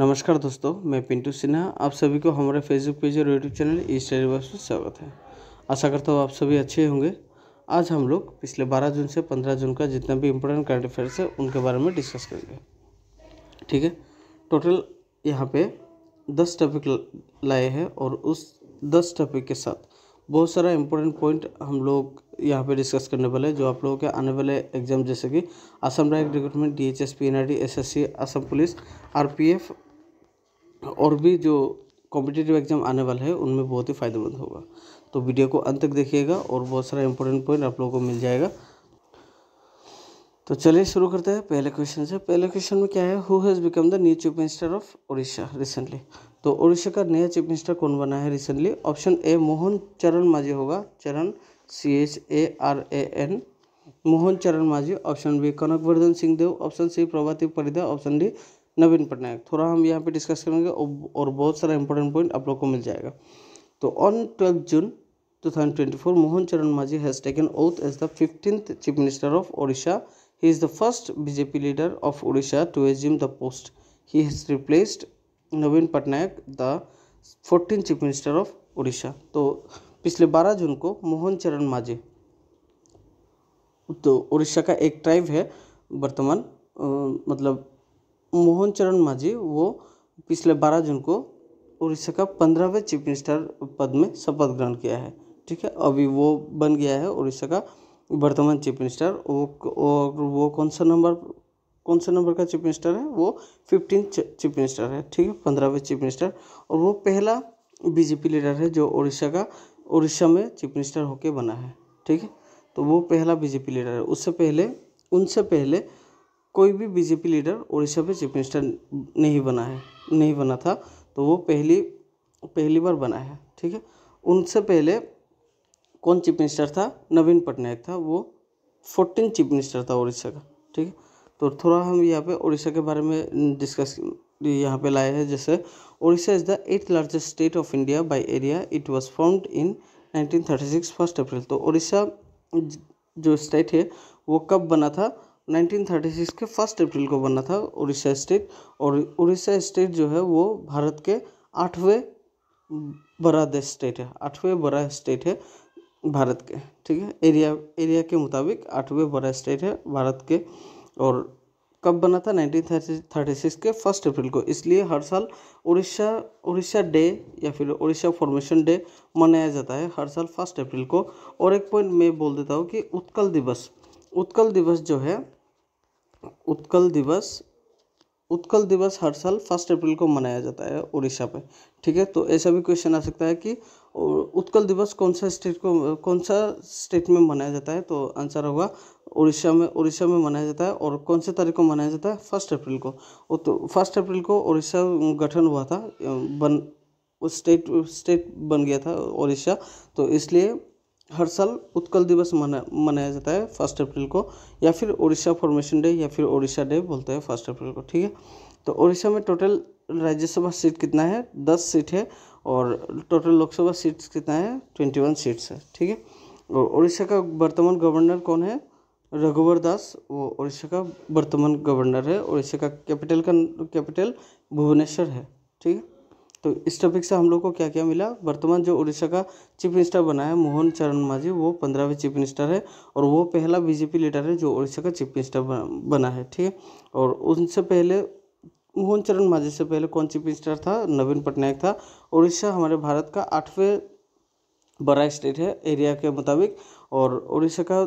नमस्कार दोस्तों मैं पिंटू सिन्हा आप सभी को हमारे फेसबुक पेज और यूट्यूब चैनल ई स्टडी में स्वागत है आशा करता हूँ आप सभी अच्छे होंगे आज हम लोग पिछले 12 जून से 15 जून का जितना भी इम्पोर्टेंट करंट अफेयर्स है उनके बारे में डिस्कस करेंगे ठीक है टोटल यहाँ पे दस टॉपिक लाए हैं और उस दस टॉपिक के साथ बहुत सारा इम्पोर्टेंट पॉइंट हम लोग यहाँ पे डिस्कस करने वाले हैं जो आप लोगों के आने वाले एग्जाम जैसे कि Assam direct recruitment D H S P N R D S S C Assam police R P F और भी जो कॉम्पिटेटिव एग्जाम आने वाले हैं उनमें बहुत ही फ़ायदेमंद होगा तो वीडियो को अंत तक देखिएगा और बहुत सारा इंपॉर्टेंट पॉइंट आप लोगों को मिल जाएगा तो चलिए शुरू करते हैं पहले क्वेश्चन से पहले क्वेश्चन में क्या है who has become the new chief minister of Orissa recently तो उड़ीसा का नया चीफ मिनिस्टर कौन बना है recently option A Mohan Charan Majhi होगा Charan C H A R A N Mohan Charan Majhi option B Kanak Vardhan Singh Deo option C Prabhati Parida option D Naveen Patnaik थोड़ा हम यहाँ पे डिस्कस करेंगे और बहुत सारा इंपॉर्टेंट पॉइंट आप लोग को मिल जाएगा तो on twelve June 2024 Mohan Charan Majhi has taken oath as the 15th chief minister of Odisha he is the first BJP leader of Odisha to assume the post he has replaced Naveen Patnaik the fourteen chief minister of Orissa तो पिछले 12 जून को मोहन चरण माझी तो उड़ीसा का एक tribe है वर्तमान मतलब मोहन चरण माझी वो पिछले बारह जून को उड़ीसा का पंद्रहवें चीफ मिनिस्टर पद में शपथ ग्रहण किया है ठीक है अभी वो बन गया है उड़ीसा का वर्तमान चीफ मिनिस्टर वो और वो कौन सा नंबर कौन सा नंबर का चीफ मिनिस्टर है वो फिफ्टीन चीफ मिनिस्टर है ठीक है पंद्रहवें चीफ मिनिस्टर और वो पहला बीजेपी लीडर है जो उड़ीसा का उड़ीसा में चीफ मिनिस्टर होके बना है ठीक है तो वो पहला बीजेपी लीडर है उससे पहले उनसे पहले कोई भी बीजेपी लीडर उड़ीसा पे चीफ मिनिस्टर नहीं बना है नहीं बना था तो वो पहली पहली बार बना है ठीक है उनसे पहले कौन चीफ मिनिस्टर था नवीन पटनायक था वो फोर्टीन चीफ मिनिस्टर था उड़ीसा का ठीक है तो थोड़ा हम यहाँ पे उड़ीसा के बारे में डिस्कस यहाँ पे लाए हैं जैसे Orissa is the eight largest state of India by area it was found in 1936 first April तो उड़ीसा जो स्टेट है वो कब बना था 1936 के फर्स्ट अप्रैल को बना था उड़ीसा स्टेट और उड़ीसा स्टेट जो है वो भारत के आठवें बड़ा देश स्टेट है आठवें बड़ा स्टेट है भारत के ठीक है एरिया एरिया के मुताबिक आठवें बड़ा स्टेट है भारत के और कब बना था 1936 के फर्स्ट अप्रैल को इसलिए हर साल उड़ीसा उड़ीसा डे या फिर उड़ीसा फॉर्मेशन डे मनाया जाता है हर साल फर्स्ट अप्रैल को और एक पॉइंट मैं बोल देता हूँ कि उत्कल दिवस उत्कल दिवस जो है उत्कल दिवस उत्कल दिवस हर साल फर्स्ट अप्रैल को मनाया जाता है उड़ीसा पे ठीक है तो ऐसा भी क्वेश्चन आ सकता है कि उत्कल दिवस कौन सा स्टेट को कौन सा स्टेट में मनाया जाता है तो आंसर होगा उड़ीसा में उड़ीसा में मनाया जाता है और कौन से तारीख को मनाया जाता है फर्स्ट अप्रैल को तो फर्स्ट अप्रैल को उड़ीसा गठन हुआ था बन उस स्टेट स्टेट बन गया था उड़ीसा तो इसलिए हर साल उत्कल दिवस मना मनाया जाता है फर्स्ट अप्रैल को या फिर उड़ीसा फॉर्मेशन डे या फिर उड़ीसा डे बोलते हैं फर्स्ट अप्रैल को ठीक है तो उड़ीसा में टोटल राज्यसभा सीट कितना है दस सीट है और टोटल लोकसभा सीट्स कितना है ट्वेंटी वन सीट्स है ठीक है और उड़ीसा का वर्तमान गवर्नर कौन है रघुवर दास वो उड़ीसा का वर्तमान गवर्नर है उड़ीसा का कैपिटल का कैपिटल भुवनेश्वर है ठीक है तो इस टॉपिक से हम लोग को क्या क्या मिला वर्तमान जो उड़ीसा का चीफ मिनिस्टर बना है मोहन चरण माझी वो पंद्रहवें चीफ मिनिस्टर है और वो पहला बीजेपी लीडर है जो उड़ीसा का चीफ मिनिस्टर बना है ठीक है और उनसे पहले मोहन चरण माझी से पहले कौन चीफ मिनिस्टर था नवीन पटनायक था उड़ीसा हमारे भारत का आठवें बड़ा स्टेट है एरिया के मुताबिक और उड़ीसा का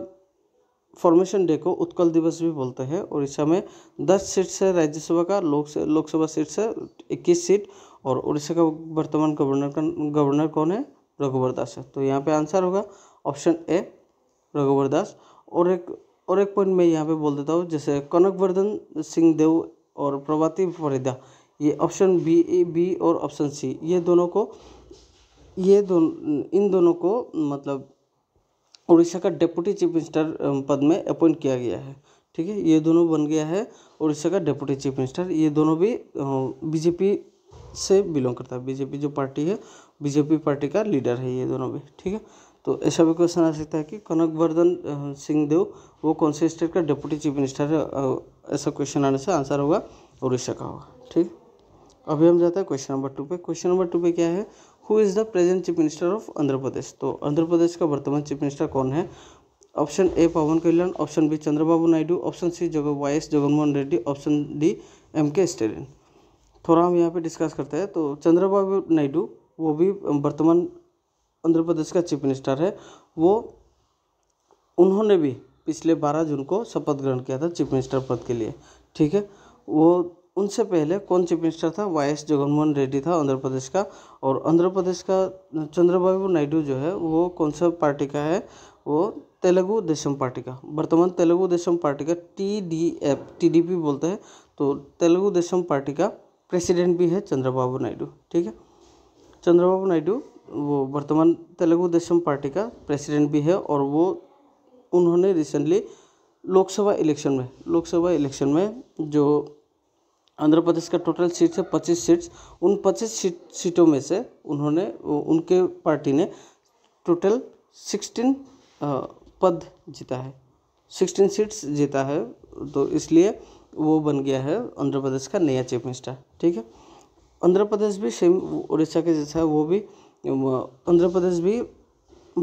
फॉर्मेशन डे को उत्कल दिवस भी बोलते हैं उड़ीसा में दस सीट से राज्यसभा का लोक लोकसभा सीट से इक्कीस सीट और उड़ीसा का वर्तमान गवर्नर का गवर्नर कौन है रघुवर दास है तो यहाँ पे आंसर होगा ऑप्शन ए रघुवर दास और एक और एक पॉइंट मैं यहाँ पे बोल देता हूँ जैसे कनकवर्धन सिंह देव और प्रभाती फरीदा ये ऑप्शन बी ए बी और ऑप्शन सी ये दोनों को ये दोनों इन दोनों को मतलब उड़ीसा का डेप्यूटी चीफ मिनिस्टर पद में अपॉइंट किया गया है ठीक है ये दोनों बन गया है उड़ीसा का डेप्यूटी चीफ मिनिस्टर ये दोनों भी बीजेपी से बिलोंग करता है बीजेपी जो पार्टी है बीजेपी पार्टी का लीडर है ये दोनों भी ठीक है तो ऐसा भी क्वेश्चन आ सकता है कि कनक वर्धन सिंह देव वो कौन से स्टेट का डिप्टी चीफ मिनिस्टर है ऐसा क्वेश्चन आने से आंसर होगा उड़ीसा का होगा ठीक अभी हम जाते हैं क्वेश्चन नंबर टू पे क्वेश्चन नंबर टू पे क्या है who is the present chief minister of Andhra Pradesh तो आंध्र प्रदेश का वर्तमान चीफ मिनिस्टर कौन है option A Pawan Kalyan option B Chandrababu Naidu option C जगह Y S Jaganmohan Reddy option D M K Stalin थोड़ा हम यहाँ पे डिस्कस करते हैं तो चंद्रबाबू नायडू वो भी वर्तमान आंध्र प्रदेश का चीफ मिनिस्टर है वो उन्होंने भी पिछले 12 जून को शपथ ग्रहण किया था चीफ मिनिस्टर पद के लिए ठीक है वो उनसे पहले कौन चीफ मिनिस्टर था वाई एस जगनमोहन रेड्डी था आंध्र प्रदेश का और आंध्र प्रदेश का चंद्रबाबू नायडू जो है वो कौन सा पार्टी का है वो तेलुगु देशम पार्टी का वर्तमान तेलुगु देशम पार्टी का T D F T D P बोलते हैं तो तेलुगु देशम पार्टी का प्रेसिडेंट भी है चंद्रबाबू नायडू ठीक है चंद्रबाबू नायडू वो वर्तमान तेलुगु देशम पार्टी का प्रेसिडेंट भी है और वो उन्होंने रिसेंटली लोकसभा इलेक्शन में लोकसभा इलेक्शन में जो आंध्र प्रदेश का टोटल सीट है पच्चीस सीट्स उन पच्चीस सीट सीटों में से उन्होंने उनके पार्टी ने टोटल सिक्सटीन पद जीता है सिक्सटीन सीट्स जीता है तो इसलिए वो बन गया है आंध्र प्रदेश का नया चीफ मिनिस्टर ठीक है आंध्र प्रदेश भी सेम उड़ीसा के जैसा है वो भी आंध्र प्रदेश भी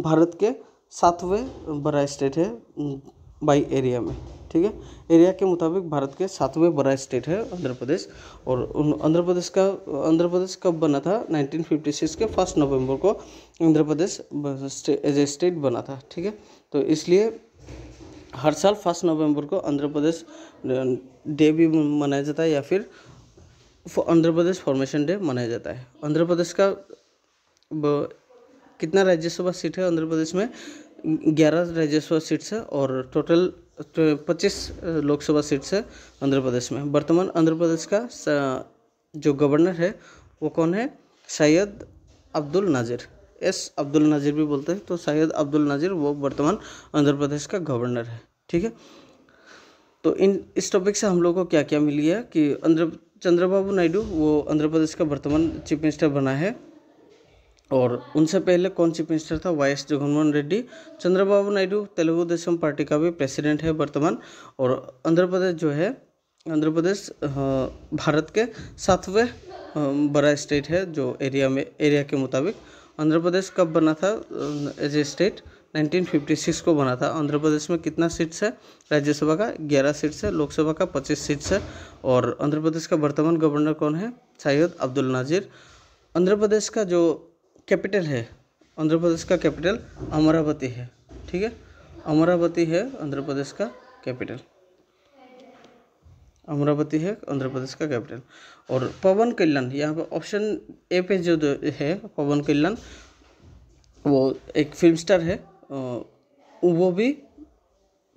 भारत के सातवें बड़ा स्टेट है बाई एरिया में ठीक है एरिया के मुताबिक भारत के सातवें बड़ा स्टेट है आंध्र प्रदेश और आंध्र प्रदेश का आंध्र प्रदेश कब बना था 1956 के फर्स्ट नवंबर को Andhra Pradesh as a state बना था ठीक है तो इसलिए हर साल फर्स्ट नवंबर को आंध्र प्रदेश डे भी मनाया जाता है या फिर आंध्र प्रदेश फॉर्मेशन डे मनाया जाता है आंध्र प्रदेश का कितना राज्यसभा सीट है आंध्र प्रदेश में ग्यारह राज्यसभा सीट्स है और टोटल तो पच्चीस लोकसभा सीट्स है आंध्र प्रदेश में वर्तमान आंध्र प्रदेश का जो गवर्नर है वो कौन है सैयद अब्दुल नाजिर एस अब्दुल नज़ीर भी बोलते हैं तो सैयद अब्दुल नज़ीर वो वर्तमान आंध्र प्रदेश का गवर्नर है ठीक है तो इन इस टॉपिक से हम लोग को क्या क्या मिल गया कि आंध्र चंद्रबाबू नायडू वो आंध्र प्रदेश का वर्तमान चीफ मिनिस्टर बना है और उनसे पहले कौन चीफ मिनिस्टर था Y S Jaganmohan Reddy Chandrababu Naidu Telugu Desam party का भी प्रेसिडेंट है वर्तमान और आंध्र प्रदेश जो है आंध्र प्रदेश भारत के सातवें बड़ा स्टेट है जो एरिया में एरिया के मुताबिक आंध्र प्रदेश कब बना था एज ए स्टेट 1956 को बना था आंध्र प्रदेश में कितना सीट्स है राज्यसभा का 11 सीट्स है लोकसभा का 25 सीट्स है और आंध्र प्रदेश का वर्तमान गवर्नर कौन है सैयद अब्दुल नाजिर आंध्र प्रदेश का जो कैपिटल है आंध्र प्रदेश का कैपिटल अमरावती है ठीक है अमरावती है आंध्र प्रदेश का कैपिटल अमरावती है आंध्र प्रदेश का कैपिटल और पवन कल्याण यहाँ पर ऑप्शन ए पे जो है पवन कल्याण वो एक फिल्म स्टार है वो भी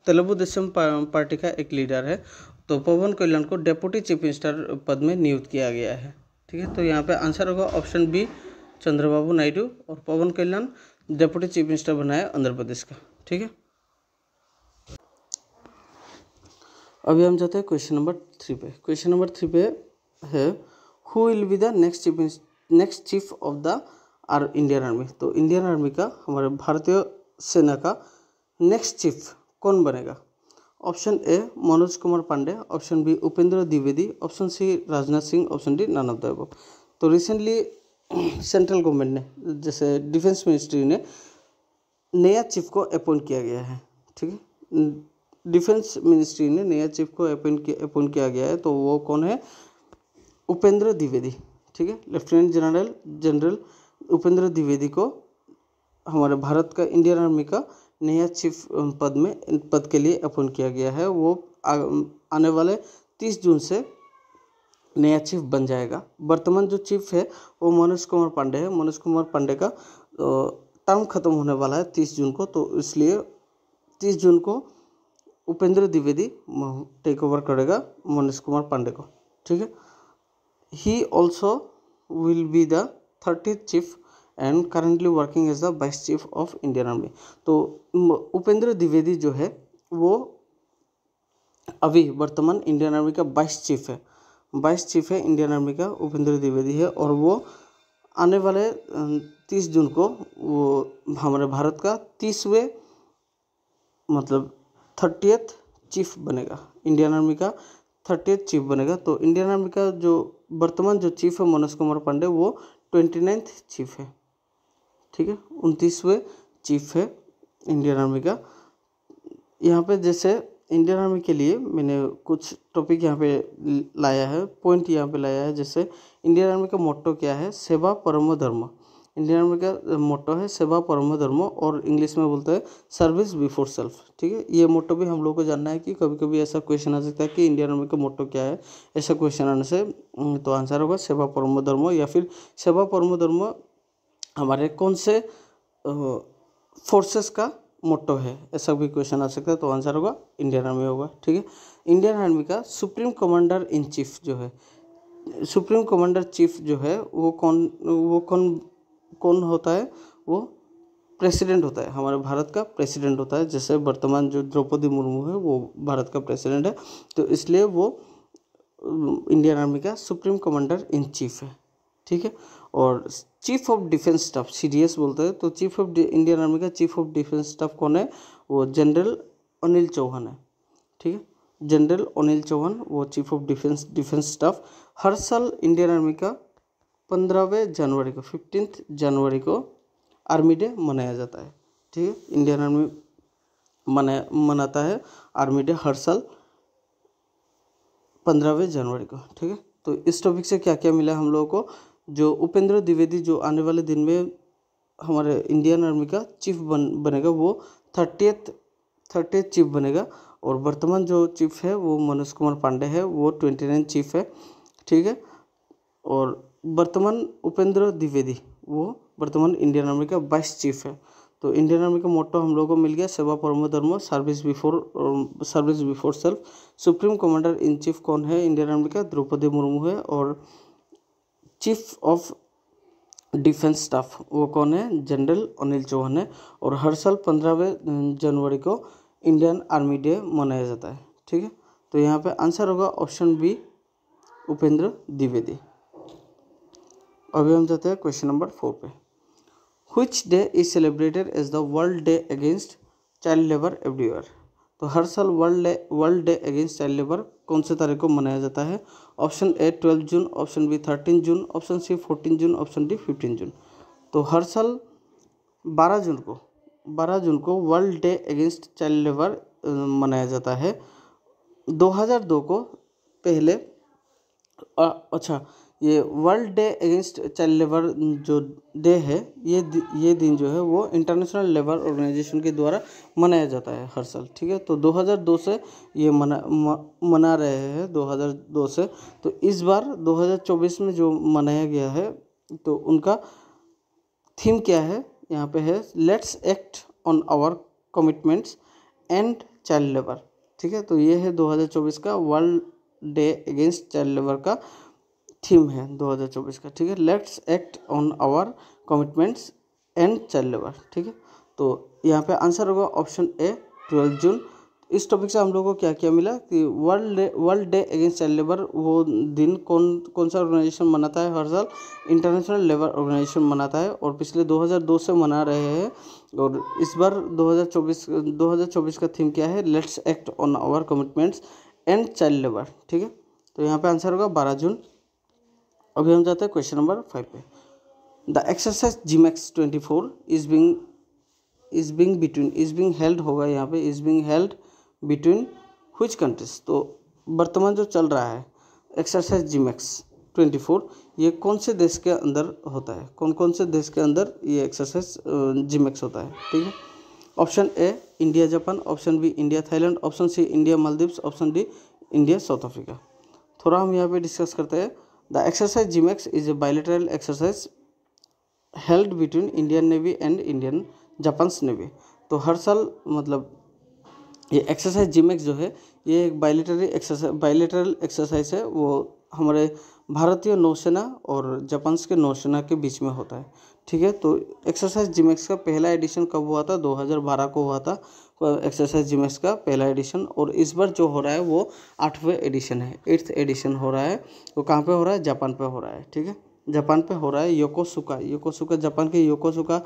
तेलुगु देशम पार्टी का एक लीडर है तो पवन कल्याण को डेप्यूटी चीफ मिनिस्टर पद में नियुक्त किया गया है ठीक है तो यहाँ पे आंसर होगा ऑप्शन बी चंद्रबाबू नायडू और Pawan Kalyan deputy chief minister बनाया आंध्र प्रदेश का ठीक है अभी हम जाते हैं क्वेश्चन नंबर थ्री पे क्वेश्चन नंबर थ्री पे है who will be the next chief next chief of the are Indian army तो इंडियन आर्मी का हमारे भारतीय सेना का नेक्स्ट चीफ कौन बनेगा option A Manoj Kumar Pande option B Upendra Dwivedi option C Rajnath Singh option D none of the above तो रिसेंटली सेंट्रल गवर्नमेंट ने जैसे डिफेंस मिनिस्ट्री ने नया चीफ को अपॉइंट किया गया है ठीक है डिफेंस मिनिस्ट्री ने नया चीफ को अपॉइंट किया अपॉइंट किया गया है तो वो कौन है उपेंद्र द्विवेदी ठीक है lieutenant general general Upendra Dwivedi को हमारे भारत का इंडियन आर्मी का नया चीफ पद में पद के लिए अपॉइंट किया गया है वो आ, आने वाले तीस जून से नया चीफ बन जाएगा वर्तमान जो चीफ है वो मनोज कुमार पांडे है मनोज कुमार पांडे का टर्म ख़त्म होने वाला है तीस जून को तो इसलिए तीस जून को उपेंद्र द्विवेदी टेक ओवर करेगा मनीष कुमार पांडे को ठीक है he also will be the thirty chief and currently working as the vice chief of Indian army तो उपेंद्र द्विवेदी जो है वो अभी वर्तमान इंडियन आर्मी का वाइस चीफ है वाइस चीफ है इंडियन आर्मी का उपेंद्र द्विवेदी है और वो आने वाले तीस जून को वो हमारे भारत का तीसवें मतलब थर्टियथ चीफ बनेगा इंडियन आर्मी का थर्टियथ चीफ बनेगा तो इंडियन आर्मी का जो वर्तमान जो चीफ है मनोज कुमार पांडे वो ट्वेंटी नाइन्थ चीफ है ठीक है उनतीसवें चीफ है इंडियन आर्मी का यहाँ पे जैसे इंडियन आर्मी के लिए मैंने कुछ टॉपिक यहाँ पे लाया है पॉइंट यहाँ पे लाया है जैसे इंडियन आर्मी का मोटो क्या है सेवा परम धर्म इंडियन आर्मी का मोटो है सेवा परम धर्म और इंग्लिश में बोलते हैं सर्विस बिफोर सेल्फ ठीक है ये मोटो भी हम लोग को जानना है कि कभी कभी ऐसा क्वेश्चन आ सकता है कि इंडियन आर्मी का मोटो क्या है ऐसा क्वेश्चन आने से तो आंसर होगा सेवा परम धर्म या फिर सेवा परम धर्म हमारे कौन से फोर्सेस का मोटो है ऐसा भी क्वेश्चन आ सकता है तो आंसर होगा इंडियन आर्मी होगा ठीक है इंडियन आर्मी का सुप्रीम कमांडर इन चीफ जो है सुप्रीम कमांडर चीफ जो है वो कौन वो कौन कौन होता है वो प्रेसिडेंट होता है हमारे भारत का प्रेसिडेंट होता है जैसे वर्तमान जो द्रौपदी मुर्मू है वो भारत का प्रेसिडेंट है तो इसलिए वो इंडियन आर्मी का सुप्रीम कमांडर इन चीफ है ठीक है और chief of defence staff C बोलते हैं तो चीफ ऑफ इंडियन आर्मी का चीफ ऑफ डिफेंस स्टाफ कौन है वो जनरल अनिल चौहान है ठीक है जनरल अनिल चौहान वो chief of defence defence staff हर साल इंडियन आर्मी का पंद्रहवें जनवरी को फिफ्टींथ जनवरी को आर्मी डे मनाया जाता है ठीक है इंडियन आर्मी मना मनाता है आर्मी डे हर साल पंद्रहवें जनवरी को ठीक है तो इस टॉपिक से क्या क्या मिला हम लोगों को जो उपेंद्र द्विवेदी जो आने वाले दिन में हमारे इंडियन आर्मी का चीफ बन बनेगा वो थर्टियथ थर्टियथ चीफ बनेगा और वर्तमान जो चीफ है वो मनोज कुमार पांडे है वो ट्वेंटी नाइन चीफ है ठीक है और वर्तमान उपेंद्र द्विवेदी वो वर्तमान इंडियन आर्मी का वाइस चीफ है तो इंडियन आर्मी का मोटो हम लोगों को मिल गया सेवा परमो धर्म service before service before self supreme commander in chief कौन है इंडियन आर्मी का द्रौपदी मुर्मू है और चीफ ऑफ डिफेंस स्टाफ वो कौन है जनरल अनिल चौहान है और हर साल पंद्रहवें अं, जनवरी को इंडियन आर्मी डे मनाया जाता है ठीक है तो यहाँ पे आंसर होगा ऑप्शन बी उपेंद्र द्विवेदी अभी हम जाते हैं क्वेश्चन नंबर फोर पे which day is celebrated as the world day against child labour every year तो हर साल world day world day against child labour कौन से तारीख को मनाया जाता है option A twelfth June option B thirteen June option C fourteen June option D fifteen June तो हर साल बारह जून को बारह जून को world day against child labour मनाया जाता है 2002 को पहले अच्छा ये world day against child labour जो डे है ये ये दिन जो है वो इंटरनेशनल लेबर ऑर्गेनाइजेशन के द्वारा मनाया जाता है हर साल ठीक है तो 2002 से ये मना म, मना रहे हैं 2002 से तो इस बार 2024 में जो मनाया गया है तो उनका थीम क्या है यहाँ पे है let's act on our commitments end child labour ठीक है तो ये है दो का world day against child labour का थीम है 2024 का ठीक है let's act on our commitments end child labour ठीक है तो यहाँ पे आंसर होगा ऑप्शन ए ट्वेल्थ जून इस टॉपिक से हम लोगों को क्या क्या मिला कि world day world day against child labour वो दिन कौन कौन सा ऑर्गेनाइजेशन मनाता है हर साल इंटरनेशनल लेबर ऑर्गेनाइजेशन मनाता है और पिछले 2002 से मना रहे हैं और इस बार 2024 2024 का थीम क्या है let's act on our commitments end child labour ठीक है तो यहाँ पे आंसर होगा बारह जून अभी हम जाते हैं क्वेश्चन नंबर फाइव पे the exercise JIMEX twenty four is being is being between is being held होगा यहाँ पे is being held between which countries तो वर्तमान जो चल रहा है एक्सरसाइज जीमैक्स ट्वेंटी फोर ये कौन से देश के अंदर होता है कौन कौन से देश के अंदर ये एक्सरसाइज जीमैक्स होता है ठीक है option A India Japan option B India Thailand option C India Maldives option D India South Africa थोड़ा हम यहाँ पे डिस्कस करते हैं The exercise GMAX is a bilateral exercise held between Indian Navy and Indian Japan's navy तो हर साल मतलब ये एक्सरसाइज जिमेक्स जो है ये एक बायलेटरी एक्सरसाइज बायलेटरल एक्सरसाइज है वो हमारे भारतीय नौसेना और जापान्स के नौसेना के बीच में होता है ठीक है तो एक्सरसाइज जिमेक्स का पहला एडिशन कब हुआ था 2012 को हुआ था एक्सरसाइज जिमेक्स का पहला एडिशन और इस बार जो हो रहा है वो आठवें एडिशन है एट्थ एडिशन हो रहा है वो कहाँ पे हो रहा है जापान पे हो रहा है ठीक है जापान पे हो रहा है योकोसुका योकोसुका जापान के योकोसुका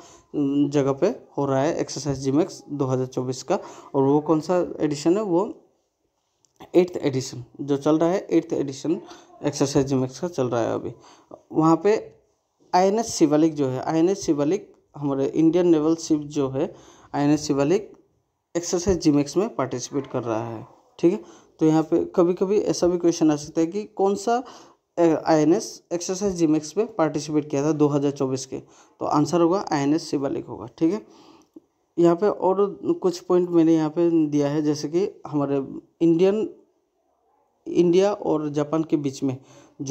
जगह पे हो रहा है एक्सरसाइज जिमेक्स 2024 का और वो कौन सा एडिशन है वो एट्थ एडिशन जो चल रहा है एट्थ एडिशन एक्सरसाइज जिमेक्स का चल रहा है अभी वहाँ पे आई एन एस शिवालिक जो है आई एन एस शिवालिक हमारे इंडियन नेवल शिप जो है I N S Shivalik exercise JIMEX में पार्टिसिपेट कर रहा है ठीक है तो यहाँ पे कभी कभी ऐसा भी क्वेश्चन आ सकता है कि कौन सा I N S exercise JIMEX में पार्टिसिपेट किया था 2024 के तो आंसर होगा आई एन एस शिवालिक होगा ठीक है यहाँ पे और कुछ पॉइंट मैंने यहाँ पे दिया है जैसे कि हमारे इंडियन इंडिया और जापान के बीच में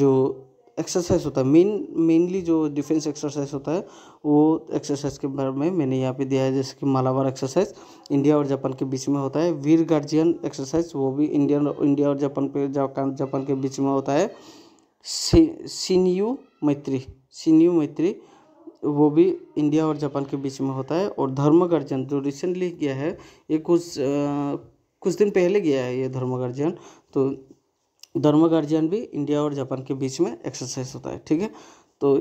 जो एक्सरसाइज होता है मेन मेनली जो डिफेंस एक्सरसाइज होता है वो एक्सरसाइज के बारे में मैंने यहाँ पे दिया है जैसे कि मालावार एक्सरसाइज इंडिया और जापान के बीच में होता है वीर गार्जियन एक्सरसाइज वो भी इंडियन इंडिया और जापान पे जापान के बीच में होता है सीनयू मैत्री सीनियू मैत्री वो भी इंडिया और जापान के बीच में होता है और धर्म गर्जन जो रिसेंटली गया है ये कुछ आ, कुछ दिन पहले गया है ये धर्म गर्जन तो धर्म गार्जियन भी इंडिया और जापान के बीच में एक्सरसाइज होता है ठीक है तो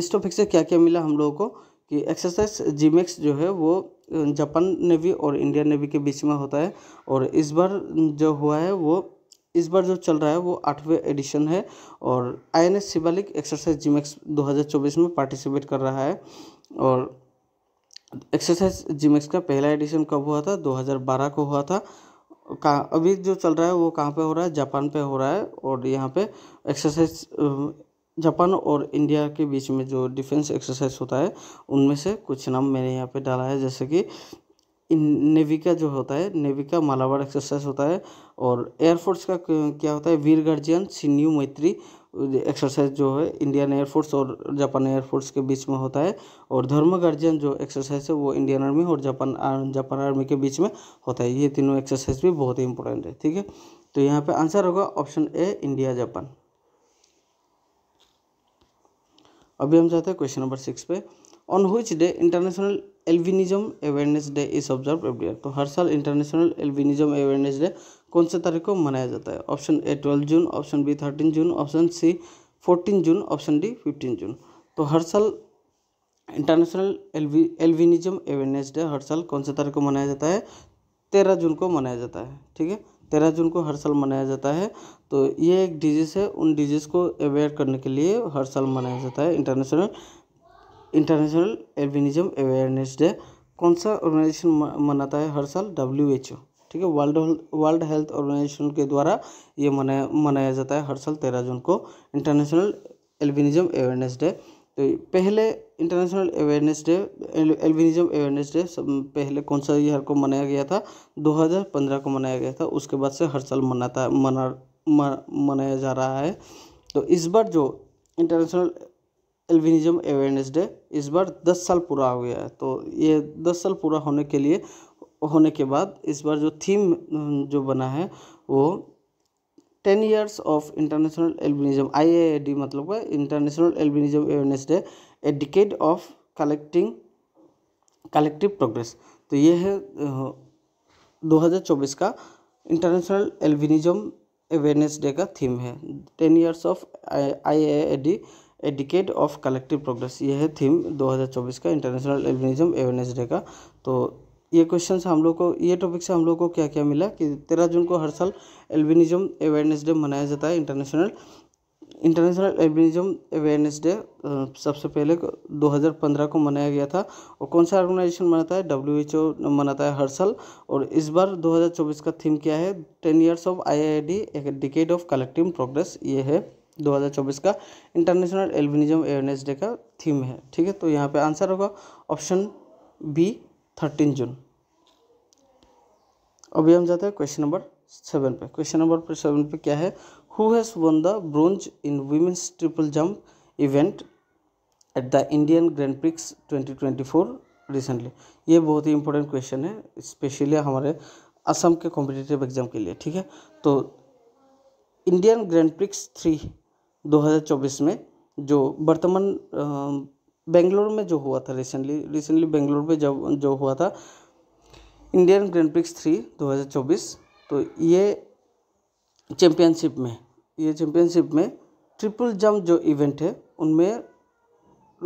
इस टॉपिक से क्या क्या मिला हम लोगों को कि एक्सरसाइज जीमेक्स जो है वो जापान नेवी और इंडियन नेवी के बीच में होता है और इस बार जो हुआ है वो इस बार जो चल रहा है वो आठवें एडिशन है और I N S Shivalik exercise JIMEX 2024 में पार्टिसिपेट कर रहा है और एक्सरसाइज जीमेक्स का पहला एडिशन कब हुआ था 2012 को हुआ था कहाँ अभी जो चल रहा है वो कहाँ पे हो रहा है जापान पे हो रहा है और यहाँ पे एक्सरसाइज जापान और इंडिया के बीच में जो डिफेंस एक्सरसाइज होता है उनमें से कुछ नाम मैंने यहाँ पे डाला है जैसे कि नेवी का जो होता है नेवी का मालावार एक्सरसाइज होता है और एयरफोर्स का क्या होता है वीर गर्जियन सिन्यू मैत्री एक्सरसाइज जो है इंडियन एयरफोर्स और जापान एयरफोर्स के बीच में होता है और धर्म गार्जियन जो एक्सरसाइज है वो इंडियन आर्मी और जापान जापान आर्मी के बीच में होता है ये तीनों एक्सरसाइज भी बहुत ही इंपॉर्टेंट है ठीक है तो यहाँ पे आंसर होगा ऑप्शन ए इंडिया जापान अभी हम जाते हैं क्वेश्चन नंबर सिक्स पे on which day international albinism awareness day is observe every year तो हर साल इंटरनेशनल एल्विनिज्म अवेयरनेस डे कौन से तारीख को मनाया जाता है option A twelve June option B thirteen June option C fourteen June option D fifteen June तो हर साल international albi albinism awareness day हर साल कौन से तारीख को मनाया जाता है तेरह जून को मनाया जाता है ठीक है तेरह जून को हर साल मनाया जाता है तो ये एक डिजीज़ है उन डिजीज़ को अवेयर करने के लिए हर साल मनाया जाता है international international albinism awareness day कौन सा ऑर्गेनाइजेशन मनाता है हर साल डब्ल्यू एच ओ ठीक है वर्ल्ड वर्ल्ड हेल्थ ऑर्गेनाइजेशन के द्वारा ये मनाया मनाया जाता है हर साल तेरह जून को इंटरनेशनल एल्बिनिज्म अवेयरनेस डे तो पहले international awareness day albinism awareness day सब पहले कौन सा ईयर को मनाया गया था 2015 को मनाया गया था उसके बाद से हर साल मनाता मना मनाया जा रहा है तो इस बार जो इंटरनेशनल एल्बिनिज्म अवेयरनेस डे इस बार दस साल पूरा हो गया है तो ये दस साल पूरा होने के लिए होने के बाद इस बार जो थीम जो बना है वो ten years of international albinism I A D मतलब है international albinism awareness day a decade of collecting collective progress तो ये है 2024 का इंटरनेशनल एल्बिनिज्म अवेयरनेस डे का थीम है ten years of I A D a decade of collective progress ये है थीम 2024 का इंटरनेशनल एल्बिनिज्म अवेयरनेस डे का तो ये क्वेश्चन से हम लोग को ये टॉपिक से हम लोग को क्या क्या मिला कि तेरह जून को हर साल एल्बिनिज्म अवेयरनेस डे मनाया जाता है international international albinism awareness day सबसे पहले 2015 को मनाया गया था और कौन सा ऑर्गेनाइजेशन मनाता है डब्ल्यू एच ओ मनाता है हर साल और इस बार 2024 का थीम क्या है ten years of I I D एक डिकेड ऑफ कलेक्टिव प्रोग्रेस ये है 2024 का इंटरनेशनल एल्बिनिज्म अवेयरनेस डे का थीम है ठीक है तो यहाँ पे आंसर होगा ऑप्शन बी थर्टीन जून अभी हम जाते हैं क्वेश्चन नंबर सेवन पे क्वेश्चन नंबर पे सेवन पे क्या है who has won the bronze in women's triple jump event at the Indian grand prix twenty twenty four recently ये बहुत ही इंपॉर्टेंट क्वेश्चन है स्पेशली हमारे असम के कॉम्पिटेटिव एग्जाम के लिए ठीक है तो इंडियन ग्रैंड प्रिक्स थ्री 2024 में जो वर्तमान बेंगलोर में जो हुआ था रिसेंटली रिसेंटली बेंगलोर में जब जो हुआ था इंडियन ग्रैंड प्रिक्स थ्री 2024 तो ये चैम्पियनशिप में ये चैम्पियनशिप में ट्रिपल जंप जो इवेंट है उनमें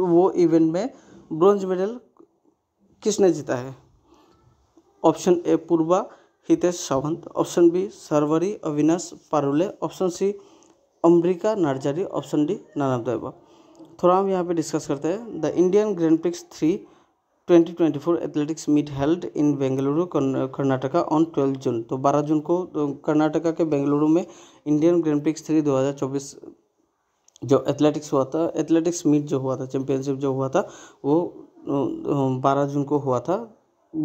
वो इवेंट में ब्रॉन्ज मेडल किसने जीता है option A Purva Hitesh Sawant option B Sarvari Avinash Parule option C Ambika Narzary option D none of the above थोड़ा हम यहाँ पे डिस्कस करते हैं the Indian grand prix three 2024 athletics meet held in Bengaluru Karnataka on 12 June तो 12 जून को कर्नाटका तो के बेंगलुरु में इंडियन ग्रैंड प्रिक्स थ्री 2024 जो एथलेटिक्स हुआ था एथलेटिक्स मीट जो हुआ था चैंपियनशिप जो हुआ था वो 12 जून को हुआ था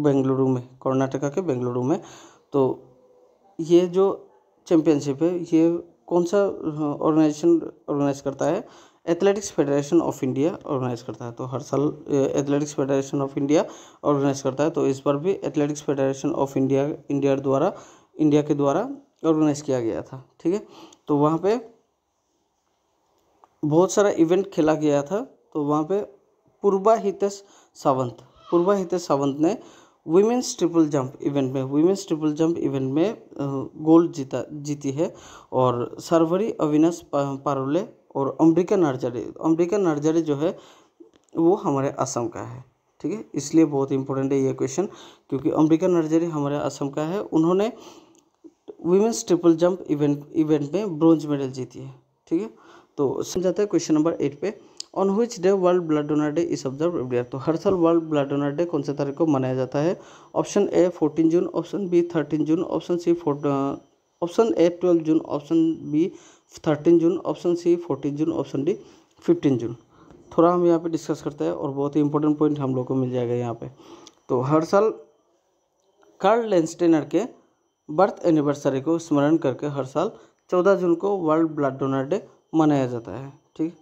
बेंगलुरु में कर्नाटका के बेंगलुरु में तो ये जो चैम्पियनशिप है ये कौन सा ऑर्गेनाइजेशन हाँ, ऑर्गेनाइज करता है athletics federation of India organise करता है तो हर साल athletics federation of India organise करता है तो इस बार भी athletics federation of India India द्वारा इंडिया के द्वारा ऑर्गेनाइज किया गया था ठीक है तो वहाँ पे बहुत सारा इवेंट खेला गया था तो वहाँ पे पूर्वा हितेश सावंत पूर्वा हितेश सावंत ने वुमेंस ट्रिपल जंप इवेंट में वुमेंस ट्रिपल जंप इवेंट में गोल्ड जीता जीती है और सरवरी अविनाश पारोले और अमेरिकन नर्जरी अमेरिकन नर्जरी जो है वो हमारे असम का है ठीक है इसलिए बहुत इंपॉर्टेंट है ये क्वेश्चन क्योंकि अमेरिकन नर्जरी हमारे असम का है उन्होंने women's triple jump event event में ब्रॉन्ज मेडल जीती है ठीक है तो समझाता है क्वेश्चन नंबर एट पे on which day world blood donor day is observe every तो हर साल वर्ल्ड ब्लड डोनर डे कौन से तारीख को मनाया जाता है option A fourteen June option B thirteen June option C fort option A twelve June option B thirteen June option C fourteen June option D fifteen June थोड़ा हम यहाँ पे डिस्कस करते हैं और बहुत ही इंपॉर्टेंट पॉइंट हम लोग को मिल जाएगा यहाँ पे तो हर साल कार्ल लेंस्टेनर के बर्थ एनिवर्सरी को स्मरण करके हर साल चौदह जून को वर्ल्ड ब्लड डोनर डे मनाया जाता है ठीक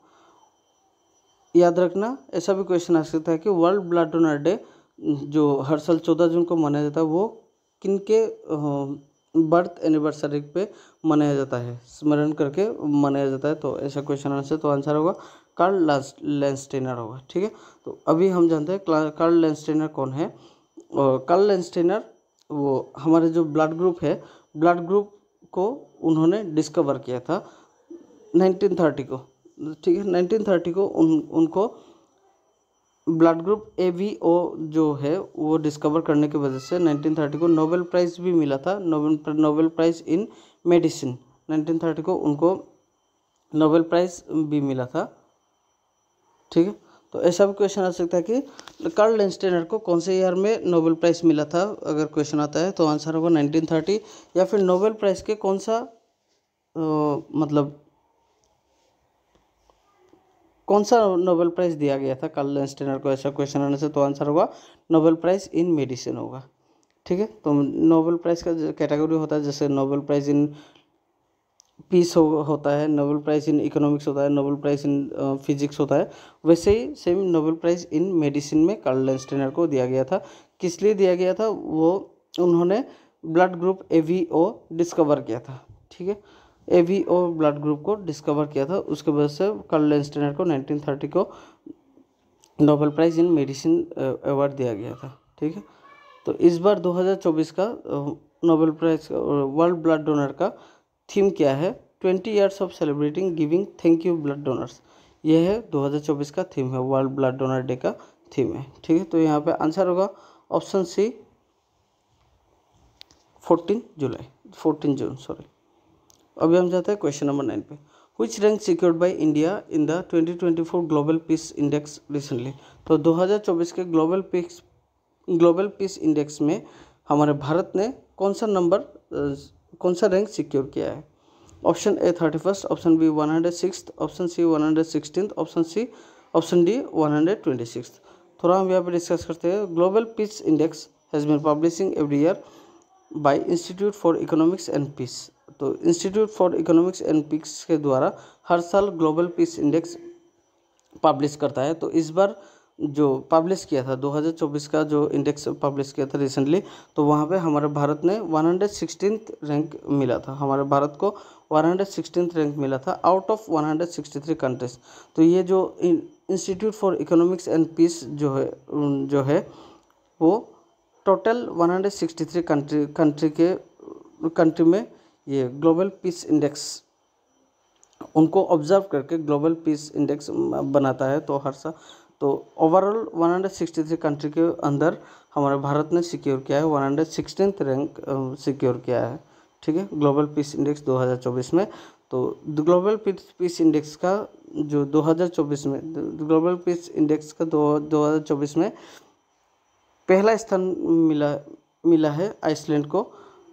याद रखना ऐसा भी क्वेश्चन आ सकता है कि वर्ल्ड ब्लड डोनर डे जो हर साल चौदह जून को मनाया जाता है वो किन के बर्थ एनिवर्सरी पे मनाया जाता है स्मरण करके मनाया जाता है तो ऐसा क्वेश्चन आंसर तो आंसर होगा कार्ल लेंस्टेनर होगा ठीक है तो अभी हम जानते हैं कार्ल लेंस्टेनर कौन है और कार्ल लेंस्टेनर वो हमारे जो ब्लड ग्रुप है ब्लड ग्रुप को उन्होंने डिस्कवर किया था थर्टी को ठीक है थर्टी को उन उनको blood group A B O जो है वो डिस्कवर करने की वजह से 1930 को नोबेल प्राइज़ भी मिला था Nobel Nobel prize in medicine 1930 को उनको नोबेल प्राइज़ भी मिला था ठीक है तो ऐसा भी क्वेश्चन आ सकता है कि कार्ल लेंस्टेनर को कौन से ईयर में नोबेल प्राइज़ मिला था अगर क्वेश्चन आता है तो आंसर होगा 1930 या फिर नोबेल प्राइज़ के कौन सा आ, मतलब कौन सा नोबेल प्राइज़ दिया गया था कार्ल स्टेनर को ऐसा क्वेश्चन आने से तो आंसर होगा नोबेल प्राइज़ इन मेडिसिन होगा ठीक है तो नोबेल प्राइज़ का कैटेगरी होता है जैसे नोबेल प्राइज़ इन पीस हो, होता है नोबेल प्राइज़ इन इकोनॉमिक्स होता है नोबेल प्राइज़ इन फिजिक्स होता है वैसे ही same Nobel prize in medicine में कार्ल स्टेनर को दिया गया था किस लिए दिया गया था वो उन्होंने blood group A B O discover किया था ठीक है A B O blood group को डिस्कवर किया था उसके वजह से कर्ल स्टैंडर्ड को 1930 को Nobel prize in medicine award दिया गया था ठीक है तो इस बार 2024 का Nobel prize world blood donor का थीम uh, क्या है twenty years of celebrating giving thank you blood donors यह है 2024 का थीम है वर्ल्ड ब्लड डोनर डे का थीम है ठीक है तो यहाँ पे आंसर होगा ऑप्शन सी 14 जुलाई 14 जून सॉरी अभी हम जाते हैं क्वेश्चन नंबर नाइन पे which rank secured by India in the twenty twenty four global peace index recently तो दो हजार चौबीस के global peace global peace index में हमारे भारत ने कौन सा नंबर कौन सा रैंक सिक्योर किया है option A thirty first option B one hundred six option C one hundred sixteen option C option D one hundred twenty six थोड़ा हम यहाँ पर डिस्कस करते हैं global peace index has been publishing every year by institute for economics and peace तो institute for economics and peace के द्वारा हर साल ग्लोबल पीस इंडेक्स पब्लिश करता है तो इस बार जो पब्लिश किया था 2024 का जो इंडेक्स पब्लिश किया था रिसेंटली तो वहाँ पे हमारे भारत ने वन हंड्रेड रैंक मिला था हमारे भारत को वन हंड्रेड रैंक मिला था आउट ऑफ 163 कंट्रीज तो ये जो institute for economics and peace जो है जो है वो टोटल 163 कंट्री कंट्री के कंट्री में ये ग्लोबल पीस इंडेक्स उनको ऑब्जर्व करके ग्लोबल पीस इंडेक्स बनाता है तो हर साल तो ओवरऑल 163 कंट्री के अंदर हमारे भारत ने सिक्योर किया है वन रैंक सिक्योर किया है ठीक है ग्लोबल पीस इंडेक्स 2024 में तो ग्लोबल पीस पीस इंडेक्स का जो 2024 में ग्लोबल पीस इंडेक्स का दो दो में पहला स्थान मिला मिला है आइसलैंड को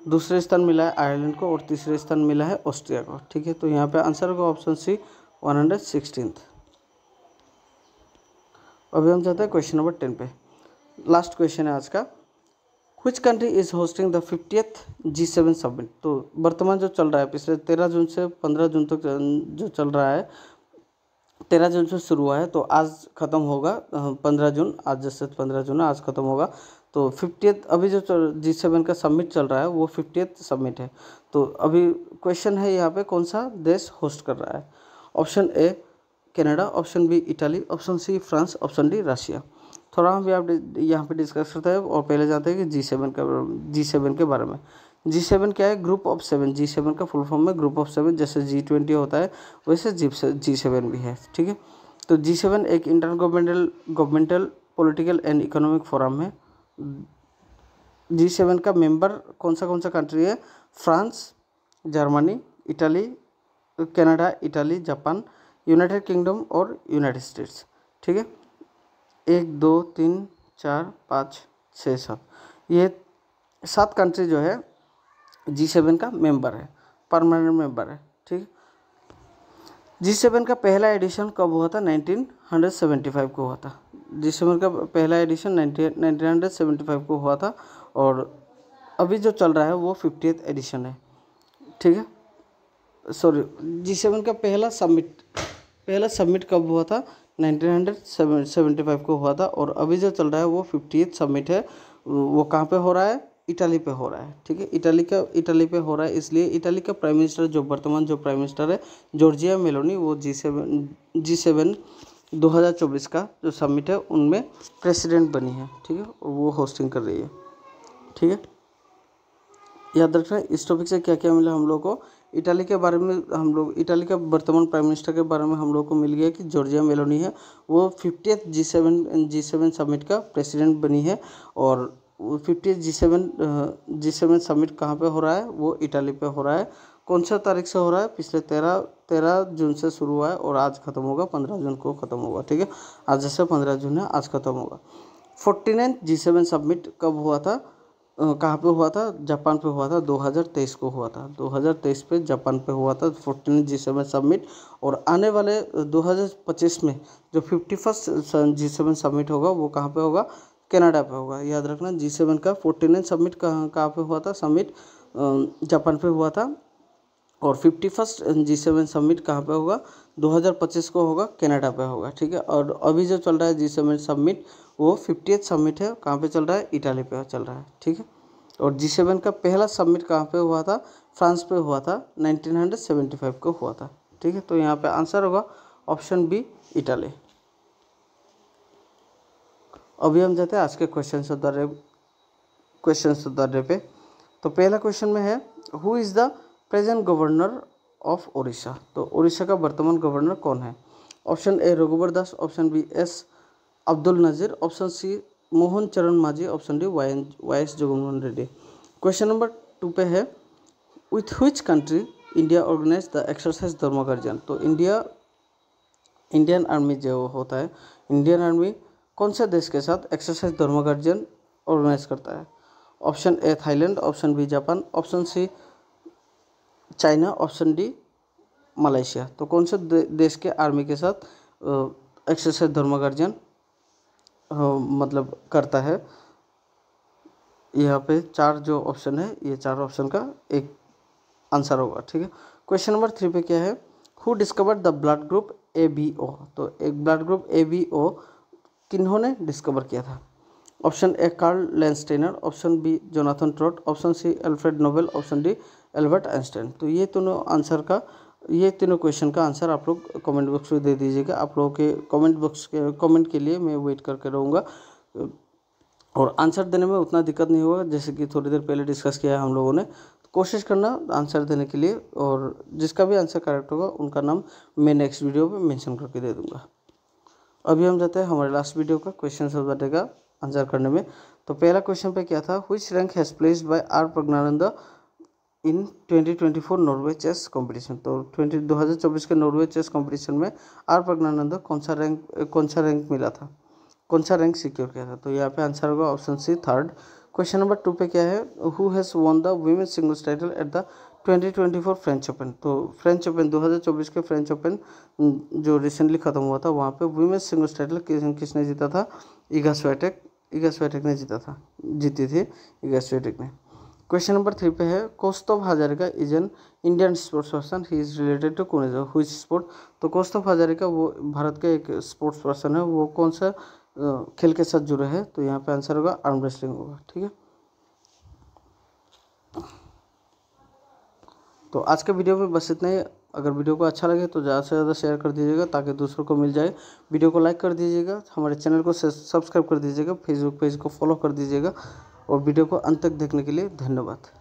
दूसरे स्थान मिला है आयरलैंड को और तीसरे स्थान मिला है ऑस्ट्रिया को ठीक है तो यहाँ पे आंसर होगा option C one hundred sixteen अभी हम जाते हैं क्वेश्चन नंबर टेन पे लास्ट क्वेश्चन है आज का कुछ country is hosting the fiftieth G seven submit तो वर्तमान जो चल रहा है पिछले तेरह जून से पंद्रह जून तक तो जो चल रहा है तेरह जून से शुरू हुआ है तो आज ख़त्म होगा पंद्रह जून आज जैसे पंद्रह जून आज ख़त्म होगा तो फिफ्टी अभी जो जी सेवन का सबमिट चल रहा है वो फिफ्टीथ सबमिट है तो अभी क्वेश्चन है यहाँ पे कौन सा देश होस्ट कर रहा है option A Canada option B Italy option C France option D Russia थोड़ा हम यहाँ यहाँ पे डिस्कस करते हैं और पहले जाते हैं कि जी सेवन का जी सेवन के बारे में जी सेवन क्या है group of seven G seven का फुल फॉर्म है ग्रुप ऑफ सेवन जैसे जी ट्वेंटी होता है वैसे जी जी सेवन भी है ठीक है तो जी सेवन एक inter governmental governmental political and economic forum है जी सेवन का मेम्बर कौन सा कौन सा कंट्री है France Germany Italy Canada Italy Japan United Kingdom और यूनाइटेड स्टेट्स ठीक है एक दो तीन चार पाँच छः सात ये सात कंट्री जो है जी सेवन का मेंबर है परमानेंट मेंबर है ठीक जी सेवन का पहला एडिशन कब हुआ था 1975 को हुआ था जी सेवन का पहला एडिशन 19 1975 को हुआ था और अभी जो चल रहा है वो फिफ्टी एडिशन है ठीक है सॉरी जी सेवन का पहला सबमिट पहला सबमिट कब हुआ था 1975 को हुआ था और अभी जो चल रहा है वो एथ सबमिट है वो कहाँ पे हो रहा है इटली पे हो रहा है ठीक है इटली का इटली पे हो रहा है इसलिए इटली का प्राइम मिनिस्टर जो वर्तमान जो प्राइम मिनिस्टर है जॉर्जिया मेलोनी वो जी सेवन जी सेवन दो हज़ार चौबीस का जो समिट है उनमें प्रेसिडेंट बनी है ठीक है वो होस्टिंग कर रही है ठीक है याद रखना इस टॉपिक से क्या क्या मिला हम लोग को इटली के बारे में हम लोग इटली के वर्तमान प्राइम मिनिस्टर के बारे में हम लोग को मिल गया कि जॉर्जिया मेलोनी है वो fiftieth G seven G seven summit का प्रेसिडेंट बनी है और fifty G seven G seven summit कहाँ पे हो रहा है वो इटली पे हो रहा है कौन सा तारीख से हो रहा है पिछले तेरह तेरह जून से शुरू हुआ है और आज ख़त्म होगा पंद्रह जून को ख़त्म होगा ठीक है आज जैसे पंद्रह जून है आज ख़त्म होगा forty nine G seven submit कब हुआ था कहाँ पे हुआ था जापान पे हुआ था 2023 को हुआ था 2023 पे जापान पे हुआ था फोर्टीन जी सेवन सबमिट और आने वाले 2025 में जो fifty first G seven submit होगा वो कहाँ पे होगा कनाडा पे होगा याद रखना जी सेवन का फोर्टी नाइन सबमिट कहाँ कहाँ पर हुआ था सबमिट जापान पे हुआ था और fifty first G seven submit कहाँ पे होगा 2025 को होगा कनाडा पे होगा ठीक है और अभी जो चल रहा है जी सेवन सबमिट वो फिफ्टी सबमिट है कहाँ पे चल रहा है इटाली पे चल रहा है ठीक है और जी सेवन का पहला सबमिट कहाँ पे हुआ था फ्रांस पे हुआ था 1975 को हुआ था ठीक है तो यहाँ पे आंसर होगा ऑप्शन बी इटाली अभी हम जाते हैं आज के क्वेश्चन सौदार्य क्वेश्चन सौदार्य पे तो पहला क्वेश्चन में है who is the present governor of Orissa तो उड़ीसा का वर्तमान गवर्नर कौन है option A Raghubar Das option B S Abdul Nazeer option C Mohan Charan Majhi option D Y Y S Jaganmohan Reddy question number two पे है with which country India organize the exercise धर्मागार्जन तो इंडिया इंडियन आर्मी जो होता है इंडियन आर्मी कौन से देश के साथ एक्सरसाइज धर्मागार्जन ऑर्गेनाइज करता है option A Thailand option B Japan option C China option D Malaysia तो कौन से देश के आर्मी के साथ एक्सरसाइज धर्मागार्जन मतलब करता है यहाँ पे चार जो ऑप्शन है ये चार ऑप्शन का एक आंसर होगा ठीक है क्वेश्चन नंबर थ्री पे क्या है who discover the blood group A B O तो एक blood group A B O किन्होंने डिस्कवर किया था option A Karl Landsteiner option B Jonathan Trott option C Alfred Nobel option D Albert Einstein तो ये तीनों आंसर का ये तीनों क्वेश्चन का आंसर आप लोग कमेंट बॉक्स में दे दीजिएगा आप लोगों के कमेंट बॉक्स के कमेंट के लिए मैं वेट करके रहूँगा और आंसर देने में उतना दिक्कत नहीं होगा जैसे कि थोड़ी देर पहले डिस्कस किया है हम लोगों ने कोशिश करना आंसर देने के लिए और जिसका भी आंसर करेक्ट होगा उनका नाम मैं नेक्स्ट वीडियो में मेंशन करके दे दूंगा अभी हम जाते हैं हमारे लास्ट वीडियो का क्वेश्चन सब बटेगा आंसर करने में तो पहला क्वेश्चन पे क्या था which rank has placed by R Praggnanandhaa in 2024 Norway chess competition तो 20 2024 के नॉर्वे चेस कंपटीशन में आर प्रज्ञानंद कौन सा रैंक कौन सा रैंक मिला था कौन सा रैंक सिक्योर किया था तो यहाँ पे आंसर होगा option C third question number two पे क्या है who has won the women singles title at the 2024 French Open तो फ्रेंच ओपन 2024 के फ्रेंच ओपन जो रिसेंटली ख़त्म हुआ था वहाँ पे वुमेन सिंगल्स टाइटल किसने जीता था इगा स्वेटेक इगा स्वेटेक ने जीता था जीती थी इगा स्वेटेक ने क्वेश्चन नंबर थ्री पे है Kaustav Hazarika is an Indian sports person he is related to कौन हुई स्पोर्ट तो कौस्तव हजारिका वो भारत का एक स्पोर्ट्स पर्सन है वो कौन सा खेल के साथ जुड़े हैं तो यहाँ पे आंसर होगा आर्म रेस्लिंग होगा ठीक है तो आज के वीडियो में बस इतना ही अगर वीडियो को अच्छा लगे तो ज़्यादा से ज़्यादा शेयर कर दीजिएगा ताकि दूसरों को मिल जाए वीडियो को लाइक कर दीजिएगा हमारे चैनल को सब्सक्राइब कर दीजिएगा फेसबुक पेज को फॉलो कर दीजिएगा और वीडियो को अंत तक देखने के लिए धन्यवाद